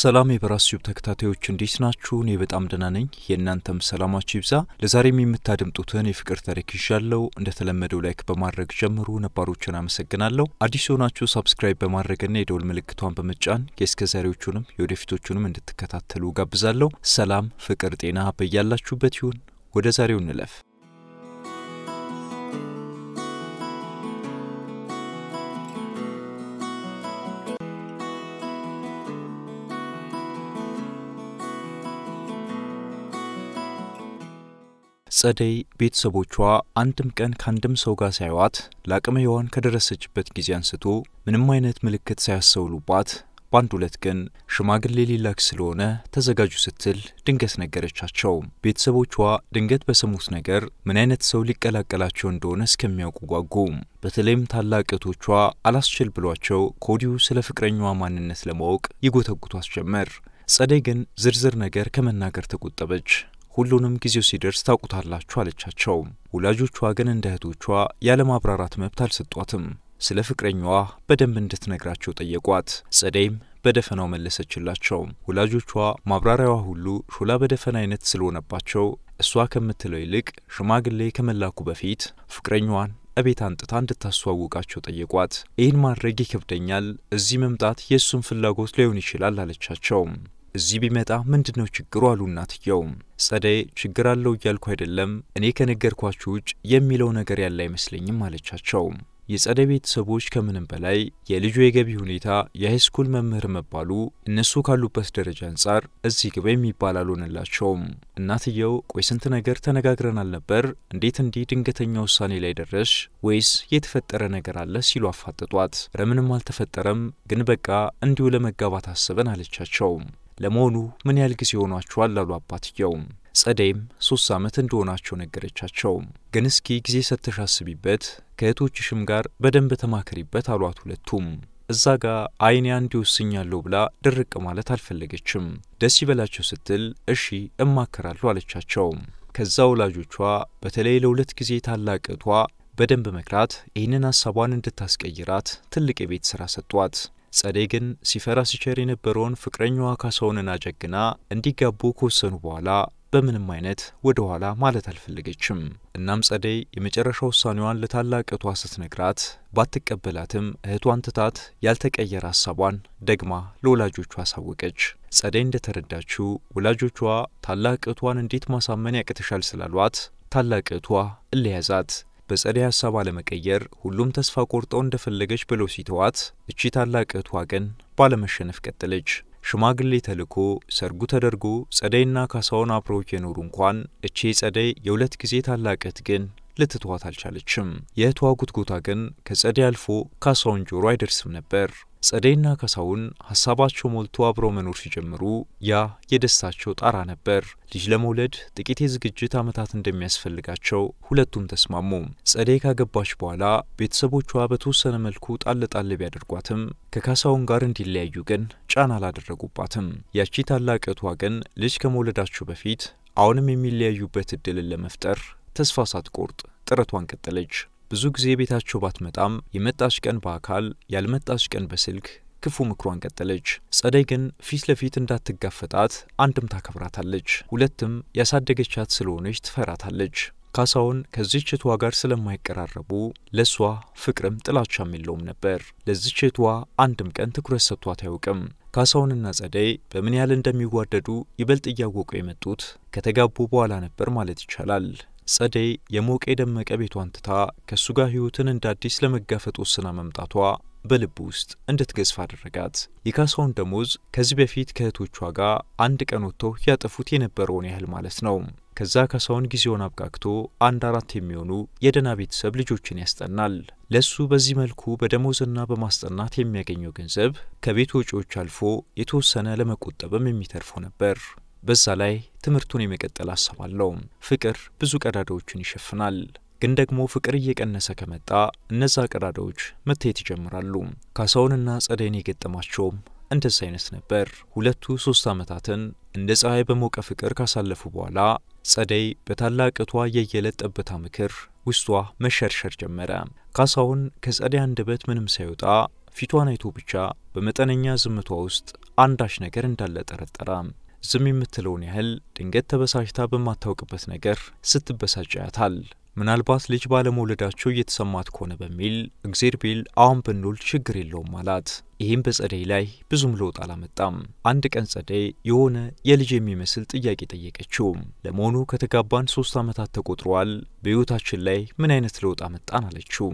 ሰላም የበራስ ዩብ ተከታታዮች እንዴት ናችሁ? እኔ በጣም ደህና ነኝ። የእናንተም ሰላማችሁ ይብዛ። ለዛሬም የምታደምጡትን የፍቅር ታሪክ ይዣለሁ። እንደተለመደው ላይክ በማድረግ ጀምሩ። ነባሮችን አመሰግናለሁ። አዲስ የሆናችሁ ሳብስክራይብ በማድረግና የደውል ምልክቷን በመጫን ዛሬዎቹንም የወደፊቶቹንም እንድትከታተሉ ጋብዛለሁ። ሰላም፣ ፍቅር፣ ጤና በያላችሁበት ይሁን። ወደ ዛሬው እንለፍ። ጸደይ ቤተሰቦቿ አንድም ቀን ከአንድም ሰው ጋር ሳይዋት ለአቅመ ሔዋን ከደረሰችበት ጊዜ አንስቶ ምንም አይነት ምልክት ሳያስተውሉባት በአንድ ሁለት ግን ሽማግሌ ሊላክ ስለሆነ ተዘጋጁ ስትል ድንገት ነገረቻቸው። ቤተሰቦቿ ድንገት በሰሙት ነገር ምን አይነት ሰው ሊቀላቀላቸው እንደሆነ እስከሚያውቁ ጓጉ። በተለይም ታላቅ እህቶቿ አላስችል ብሏቸው ከወዲሁ ስለ ፍቅረኛዋ ማንነት ለማወቅ ይጎተጉቷት ጀመር። ጸደይ ግን ዝርዝር ነገር ከመናገር ተቆጠበች። ሁሉንም ጊዜው ሲደርስ ታውቁታላችሁ አለቻቸው። ወላጆቿ ግን እንደ እህቶቿ ያለማብራራት መብት አልሰጧትም። ስለ ፍቅረኛዋ በደንብ እንድትነግራቸው ጠየቋት። ጸደይም በደፈናው መለሰችላቸው። ወላጆቿ ማብራሪያዋ ሁሉ ሾላ በደፈና አይነት ስለሆነባቸው እሷ ከምትለው ይልቅ ሽማግሌ ከመላኩ በፊት ፍቅረኛዋን እቤት አንጥታ እንድታስተዋውቃቸው ጠየቋት። ይህን ማድረግ ይከብደኛል፣ እዚህ መምጣት የእሱን ፍላጎት ሊሆን ይችላል አለቻቸው። እዚህ ቢመጣ ምንድን ነው ችግሩ አሉ እናትየው። ጸደይ ችግር አለው እያልኩ አይደለም፣ እኔ ከነገርኳችሁ ውጭ የሚለው ነገር ያለ አይመስለኝም አለቻቸው። የጸደይ ቤተሰቦች ከምንም በላይ የልጁ የገቢ ሁኔታ የሃይስኩል መምህር መባሉ እነሱ ካሉበት ደረጃ አንጻር እዚህ ግባ የሚባል አልሆነላቸውም። እናትየው ቆይ ስንት ነገር ተነጋግረናል ነበር፣ እንዴት እንዲህ ድንገተኛ ውሳኔ ላይ ደረሽ? ወይስ የተፈጠረ ነገር አለ ሲሉ አፋጥጧት። ረምንም አልተፈጠረም፣ ግን በቃ እንዲሁ ለመጋባት አስበን አለቻቸው። ለመሆኑ ምን ያህል ጊዜ ሆኗችኋል አሉ አባትየው። ጸደይም ሶስት ዓመት እንደሆናቸው ነገረቻቸው። ግን እስኪ ጊዜ ሰተሽ አስቢበት፣ ከእህቶችሽም ጋር በደንብ ተማከሪበት አሏት ሁለቱም። እዛ ጋ አይኔ አንድ ይወስኛለሁ ብላ ድርቅ ማለት አልፈለገችም። ደስ ይበላቸው ስትል እሺ እማከራለሁ አለቻቸው። ከዛ ወላጆቿ በተለይ ለሁለት ጊዜ ታላቅቷ በደንብ መክራት ይህንን ሀሳቧን እንድታስቀይራት ትልቅ የቤት ስራ ሰጧት። ጸደይ ግን ሲፈራ ሲቸር የነበረውን ፍቅረኛዋ ካሳሁንን አጀግና እንዲጋቡ ከወሰኑ በኋላ በምንም አይነት ወደ ኋላ ማለት አልፈለገችም። እናም ጸደይ የመጨረሻ ውሳኔዋን ለታላቅ እህቷ ስትነግራት ባትቀበላትም እህቷን ትታት ያልተቀየረ ሀሳቧን ደግማ ለወላጆቿ አሳወቀች። ጸደይ እንደተረዳችው ወላጆቿ ታላቅ እህቷን እንዴት ማሳመን ያቅትሻል ስላሏት ታላቅ እህቷ እለያዛት በጸደይ ሀሳብ አለመቀየር ሁሉም ተስፋ ቆርጠው እንደፈለገች ብለው ሲተዋት እቺ ታላቅ እህቷ ግን ባለመሸነፍ ቀጠለች። ሽማግሌ ተልኮ ሰርጉ ተደርጎ ጸደይና ካሳውን አብረውት የኖሩ እንኳን እቺ ጸደይ የሁለት ጊዜ ታላቅ እህት ግን ልትተዋት አልቻለችም። የእህቷ ጉትጎታ ግን ከጸደይ አልፎ ካሳውን ጆሮ አይደርስም ነበር። ጸደይና ካሳሁን ሀሳባቸው ሞልቶ አብረው መኖር ሲጀምሩ ያ የደስታቸው ጣራ ነበር። ልጅ ለመውለድ ጥቂት የዝግጅት ዓመታት እንደሚያስፈልጋቸው ሁለቱም ተስማሙ። ጸደይ ካገባች በኋላ ቤተሰቦቿ በተወሰነ መልኩ ጣል ጣል ቢያደርጓትም ከካሳሁን ጋር እንዲለያዩ ግን ጫና አላደረጉባትም። ያቺ ታላቅ ግን ልጅ ከመውለዳቸው በፊት አሁንም የሚለያዩበት እድልን ለመፍጠር ተስፋ ሳትቆርጥ ጥረቷን ቀጠለች። ብዙ ጊዜ ቤታቸው ባትመጣም የመጣች ቀን በአካል ያልመጣች ቀን በስልክ ክፉ ምክሯን ቀጠለች። ጸደይ ግን ፊት ለፊት እንዳትጋፈጣት አንድም ታከብራታለች፣ ሁለትም ያሳደገቻት ስለሆነች ትፈራታለች። ካሳውን ከዚች እህቷ ጋር ስለማይቀራረቡ ለእሷ ፍቅርም ጥላቻም የለውም ነበር። ለዚች እህቷ አንድም ቀን ትኩረት ሰጥቷት አያውቅም። ካሳውንና ጸደይ በምን ያህል እንደሚዋደዱ ይበልጥ እያወቁ የመጡት ከተጋቡ በኋላ ነበር ማለት ይቻላል። ጸደይ የሞቀ የደመቀ ቤቷን ትታ ከእሱ ጋር ሕይወትን እንደ አዲስ ለመጋፈጥ ወስና መምጣቷ በልብ ውስጥ እንድትገዝፍ አደረጋት። የካሳውን ደሞዝ ከዚህ በፊት ከእህቶቿ ጋር አንድ ቀን ወጥተው ያጠፉት የነበረውን ያህል ማለት ነው። ከዛ ካሳውን ጊዜውን አብቃቅቶ አንድ አራት የሚሆኑ የደህና ቤተሰብ ልጆችን ያስጠናል። ለሱ በዚህ መልኩ በደሞዝና በማስጠናት የሚያገኘው ገንዘብ ከቤት ወጪዎች አልፎ የተወሰነ ለመቆጠብም የሚተርፈው ነበር። በዛ ላይ ትምህርቱን የመቀጠል ሀሳብ አለው። ፍቅር ብዙ ቀዳዳዎችን ይሸፍናል። ግን ደግሞ ፍቅር እየቀነሰ ከመጣ እነዛ ቀዳዳዎች መታየት ይጀምራሉ። ካሳሁንና ጸደይን የገጠማቸውም እንደዚህ አይነት ነበር። ሁለቱ ሶስት ዓመታትን እንደ ፀሐይ በሞቀ ፍቅር ካሳለፉ በኋላ ጸደይ በታላቅቷ እቷ የየዕለት ጠብታ ምክር ውስጧ መሸርሸር ጀመረ። ካሳሁን ከጸደይ አንደበት ምንም ሳይወጣ ፊቷን አይቶ ብቻ በመጠነኛ ዝምቷ ውስጥ አንዳች ነገር እንዳለ ጠረጠረ። ዝም የምትለውን ያህል ድንገት ተበሳጭታ በማታውቅበት ነገር ስትበሳጭ ያታል። ምናልባት ልጅ ባለመውለዳቸው እየተሰማት ከሆነ በሚል እግዜር ቢል አሁን ብንወልድ ችግር የለውም አላት። ይህም በጸደይ ላይ ብዙም ለውጥ አላመጣም። አንድ ቀን ጸደይ የሆነ የልጅ የሚመስል ጥያቄ ጠየቀችው። ለመሆኑ ከተጋባን ሶስት ዓመታት ተቆጥረዋል፣ በሕይወታችን ላይ ምን አይነት ለውጥ አመጣን አለችው።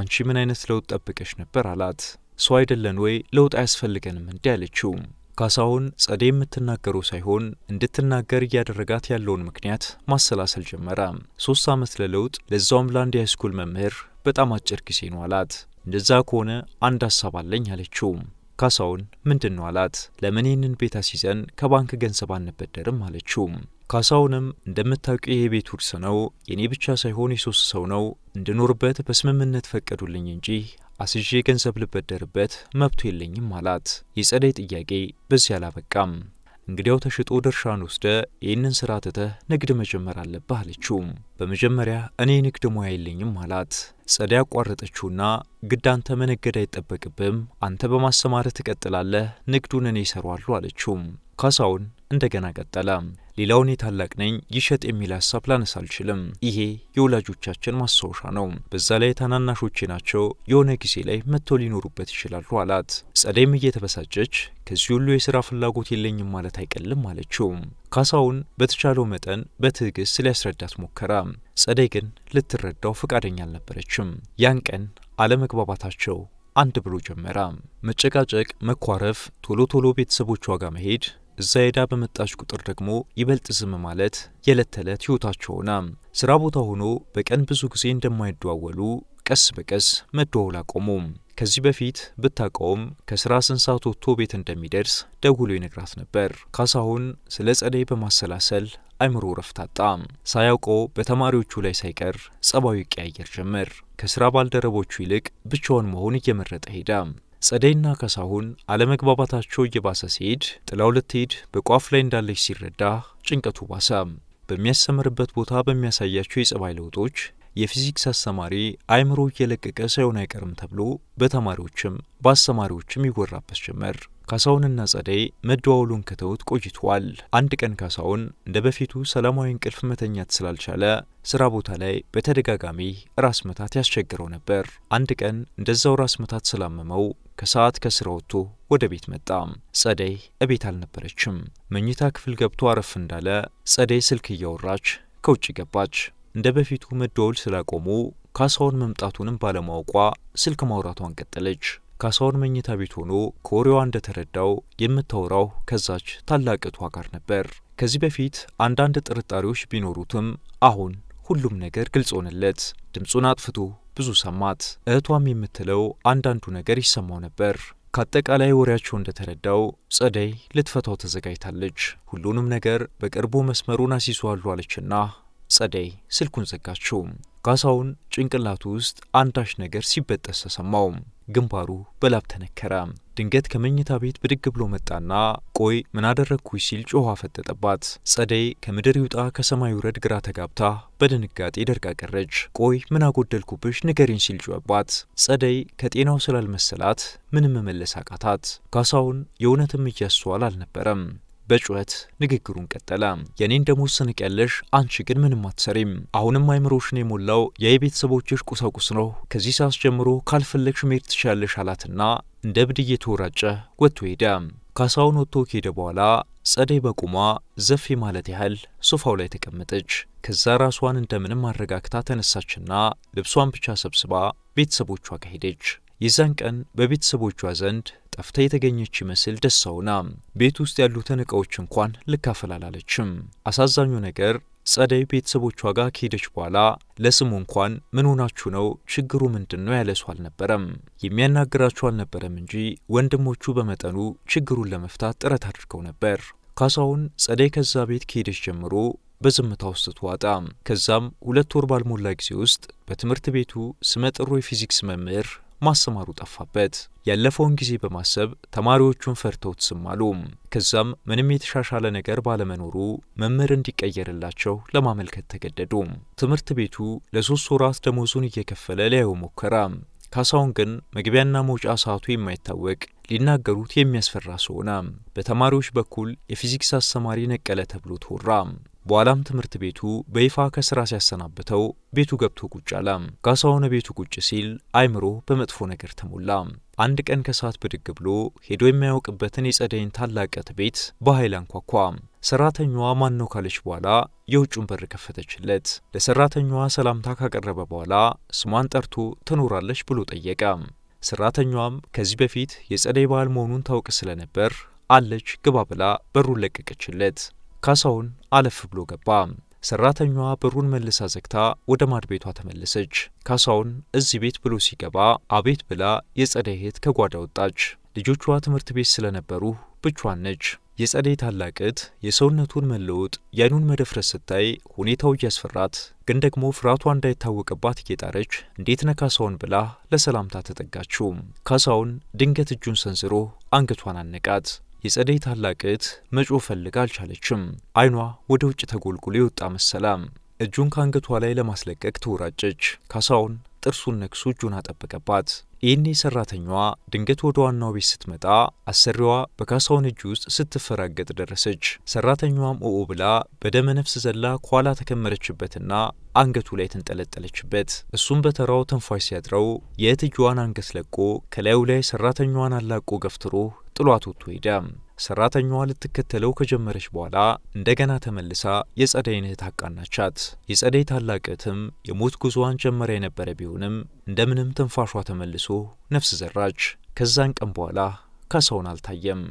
አንቺ ምን አይነት ለውጥ ጠብቀሽ ነበር አላት። ሰው አይደለን ወይ ለውጥ አያስፈልገንም እንዲህ አለችው። ካሳሁን ጸደይ የምትናገረው ሳይሆን እንድትናገር እያደረጋት ያለውን ምክንያት ማሰላሰል ጀመረ። ሶስት ዓመት ለለውጥ ለዛውም ለአንድ የሃይስኩል መምህር በጣም አጭር ጊዜ ነው አላት። እንደዛ ከሆነ አንድ ሀሳብ አለኝ አለችው። ካሳሁን ምንድን ነው አላት። ለምን ይህንን ቤት አስይዘን ከባንክ ገንዘብ አንበደርም አለችው። ካሳሁንም እንደምታውቂው ይሄ ቤት ውርስ ነው፣ የእኔ ብቻ ሳይሆን የሶስት ሰው ነው። እንድኖርበት በስምምነት ፈቀዱልኝ እንጂ አስዤ ገንዘብ ልበደርበት መብቱ የለኝም አላት። የጸደይ ጥያቄ በዚህ አላበቃም። እንግዲያው ተሽጦ ድርሻን ወስደ ይህንን ስራ ትተህ ንግድ መጀመር አለብህ አለችው። በመጀመሪያ እኔ ንግድ ሙያ የለኝም አላት። ጸደይ አቋረጠችውና ግድ አንተ መነገድ አይጠበቅብም፣ አንተ በማሰማረት ትቀጥላለህ፣ ንግዱን እኔ ይሰሯሉ አለችው። ካሳውን እንደገና ቀጠለ። ሌላው እኔ ታላቅ ነኝ ይሸጥ የሚል ሀሳብ ላነሳ አልችልም። ይሄ የወላጆቻችን ማስታወሻ ነው። በዛ ላይ ታናናሾቼ ናቸው፣ የሆነ ጊዜ ላይ መጥቶ ሊኖሩበት ይችላሉ አላት። ጸደይም እየተበሳጨች ከዚህ ሁሉ የሥራ ፍላጎት የለኝም ማለት አይቀልም አለችው። ካሳውን በተቻለው መጠን በትዕግስት ሊያስረዳት ሞከራ። ጸደይ ግን ልትረዳው ፈቃደኛ አልነበረችም። ያን ቀን አለመግባባታቸው አንድ ብሎ ጀመረ። መጨቃጨቅ፣ መኳረፍ፣ ቶሎ ቶሎ ቤተሰቦቿ ጋር መሄድ እዛ ሄዳ በመጣች ቁጥር ደግሞ ይበልጥ ዝም ማለት የዕለት ተዕለት ሕይወታቸው ስራ ቦታ ሆኖ በቀን ብዙ ጊዜ እንደማይደዋወሉ ቀስ በቀስ መደዋወል አቆሙ። ከዚህ በፊት ብታውቀውም ከስራ ስንት ሰዓት ወጥቶ ቤት እንደሚደርስ ደውሎ ይነግራት ነበር። ካሳሁን ስለ ጸደይ በማሰላሰል አይምሮ ረፍት አጣ። ሳያውቀው በተማሪዎቹ ላይ ሳይቀር ጸባዩ ይቀያየር ጀመር። ከስራ ባልደረቦቹ ይልቅ ብቻውን መሆን እየመረጠ ሄዳ ጸደይና ካሳሁን አለመግባባታቸው እየባሰ ሲሄድ ጥላው ልትሄድ በቋፍ ላይ እንዳለች ሲረዳ ጭንቀቱ ባሰ። በሚያስተምርበት ቦታ በሚያሳያቸው የጸባይ ለውጦች የፊዚክስ አስተማሪ አእምሮ እየለቀቀ ሳይሆን አይቀርም ተብሎ በተማሪዎችም በአስተማሪዎችም ይወራበት ጀመር። ካሳሁንና ጸደይ መደዋወሉን ከተውት ቆይተዋል። አንድ ቀን ካሳሁን እንደ በፊቱ ሰላማዊ እንቅልፍ መተኛት ስላልቻለ ስራ ቦታ ላይ በተደጋጋሚ ራስ መታት ያስቸግረው ነበር። አንድ ቀን እንደዛው ራስ መታት ስላመመው ከሰዓት ከስራ ወጥቶ ወደ ቤት መጣ። ጸደይ እቤት አልነበረችም። መኝታ ክፍል ገብቶ አረፍ እንዳለ ጸደይ ስልክ እያወራች ከውጭ ገባች። እንደ በፊቱ መደወል ስላቆሙ ካሳሁን መምጣቱንም ባለማወቋ ስልክ ማውራቷን ቀጠለች። ካሳሁን መኝታ ቤት ሆኖ ከወሬዋ እንደተረዳው የምታወራው ከዛች ታላቅ እህቷ ጋር ነበር። ከዚህ በፊት አንዳንድ ጥርጣሬዎች ቢኖሩትም አሁን ሁሉም ነገር ግልጽ ሆነለት። ድምፁን አጥፍቶ ብዙ ሰማት። እህቷም የምትለው አንዳንዱ ነገር ይሰማው ነበር። ከአጠቃላይ ወሬያቸው እንደተረዳው ጸደይ ልትፈታው ተዘጋጅታለች። ሁሉንም ነገር በቅርቡ መስመሩን አስይዘዋል አለችና ጸደይ ስልኩን ዘጋችው። ካሳሁን ጭንቅላቱ ውስጥ አንዳች ነገር ሲበጠስ ተሰማው። ግንባሩ በላብ ተነከረ። ድንገት ከመኝታ ቤት ብድግ ብሎ መጣና ቆይ ምን አደረግኩኝ ሲል ጮኸ አፈጠጠባት። ጸደይ ከምድር ይውጣ ከሰማይ ውረድ ግራ ተጋብታ በድንጋጤ ደርጋ ቀረች። ቆይ ምን አጎደልኩብሽ ንገሪኝ ሲል ጮኸባት። ጸደይ ከጤናው ስላልመሰላት ምንም መመለስ አቃታት። ካሳሁን የእውነትም እያስተዋል አልነበረም። በጩኸት ንግግሩን ቀጠለ። የእኔን ደሞዝ ስንቅያለሽ፣ አንቺ ግን ምንም አትሰሪም። አሁንም አይምሮሽን የሞላው የቤተሰቦችሽ ቁሳቁስ ነው። ከዚህ ሰዓት ጀምሮ ካልፈለግሽ መሄድ ትችላለሽ አላትና እንደ እብድ እየተወራጨ ወጥቶ ሄደ። ካሳውን ወጥቶ ከሄደ በኋላ ጸደይ በቁሟ ዘፌ ማለት ያህል ሶፋው ላይ ተቀመጠች። ከዛ ራሷን እንደምንም አረጋግታ ተነሳችና ልብሷን ብቻ ሰብስባ ቤተሰቦቿ ጋር ሄደች። የዛን ቀን በቤተሰቦቿ ዘንድ ጠፍታ የተገኘች ይመስል ደስ ሆና ቤት ውስጥ ያሉትን እቃዎች እንኳን ልካፈላለችም። አሳዛኙ ነገር ጸደይ ቤተሰቦቿ ጋር ከሄደች በኋላ ለስሙ እንኳን ምን ሆናችሁ ነው ችግሩ ምንድን ነው ያለ ሰው አልነበረም። የሚያናግራቸው አልነበረም እንጂ ወንድሞቹ በመጠኑ ችግሩን ለመፍታት ጥረት አድርገው ነበር። ካሳውን ጸደይ ከዛ ቤት ከሄደች ጀምሮ በዝምታ ውስጥ ትዋጣ። ከዛም ሁለት ወር ባልሞላ ጊዜ ውስጥ በትምህርት ቤቱ ስመጥሩ የፊዚክስ መምህር ማሰማሩ ጠፋበት። ያለፈውን ጊዜ በማሰብ ተማሪዎቹን ፈርተውት ትስማሉ አሉ። ከዛም ምንም የተሻሻለ ነገር ባለመኖሩ መምህር እንዲቀየርላቸው ለማመልከት ተገደዱ። ትምህርት ቤቱ ለሶስት ወራት ደሞዙን እየከፈለ ሊያየው ሞከረ። ካሳውን ግን መግቢያና መውጫ ሰዓቱ የማይታወቅ ሊናገሩት የሚያስፈራ ሰው ሆነ። በተማሪዎች በኩል የፊዚክስ አስተማሪ ነቀለ ተብሎ ተወራ። በኋላም ትምህርት ቤቱ በይፋ ከስራ ሲያሰናብተው ቤቱ ገብቶ ቁጭ አለ። ካሳሁን ቤቱ ቁጭ ሲል አይምሮ በመጥፎ ነገር ተሞላ። አንድ ቀን ከሰዓት ብድግ ብሎ ሄዶ የማያውቅበትን የጸደይን ታላቀት ቤት በኃይል አንኳኳ። ሰራተኛዋ ማን ነው ካለች በኋላ የውጩን በር ከፈተችለት። ለሰራተኛዋ ሰላምታ ካቀረበ በኋላ ስሟን ጠርቶ ትኖራለች ብሎ ጠየቀ። ሰራተኛዋም ከዚህ በፊት የጸደይ ባህል መሆኑን ታውቅ ስለነበር አለች ግባ ብላ በሩን ለቀቀችለት። ካሳውን አለፍ ብሎ ገባ። ሰራተኛዋ በሩን መልሳ ዘግታ ወደ ማድ ቤቷ ተመለሰች። ካሳውን እዚህ ቤት ብሎ ሲገባ አቤት ብላ የጸደይ እህት ከጓዳ ወጣች። ልጆቿ ትምህርት ቤት ስለነበሩ ብቿን ነች። የጸደይ ታላቅት የሰውነቱን መለወጥ፣ የአይኑን መደፍረስ ስታይ ሁኔታው እያስፈራት፣ ግን ደግሞ ፍርሃቷ እንዳይታወቅባት እየጣረች እንዴት ነ ካሳውን ብላ ለሰላምታ ተጠጋችው። ካሳውን ድንገት እጁን ሰንዝሮ አንገቷን አነቃት። የጸደይ ታላቅት መጮ ፈልጋ አልቻለችም። አይኗ ወደ ውጭ ተጎልጉሎ የወጣ መሰላም። እጁን ከአንገቷ ላይ ለማስለቀቅ ተወራጨች። ካሳውን ጥርሱን ነክሶ እጁን አጠበቀባት። ይህኔ ሰራተኛዋ ድንገት ወደ ዋናው ቤት ስትመጣ አሰሪዋ በካሳውን እጅ ውስጥ ስትፈራገጥ ደረሰች። ሰራተኛዋም ኦኦ ብላ በደመ ነፍስ ዘላ ከኋላ ተከመረችበትና አንገቱ ላይ ተንጠለጠለችበት። እሱም በተራው ተንፋሽ ሲያጥረው የእትየዋን አንገት ለቆ ከላዩ ላይ ሰራተኛዋን አላቆ ገፍትሮ ጥሏት ወጥቶ ሄደ። ሰራተኛዋ ልትከተለው ከጀመረች በኋላ እንደገና ተመልሳ የጸደይን እህት አቃናቻት። የጸደይ ታላቅ እህትም የሞት ጉዞዋን ጀመረ የነበረ ቢሆንም እንደምንም ትንፋሿ ተመልሶ ነፍስ ዘራች። ከዛን ቀን በኋላ ካሳሁን አልታየም።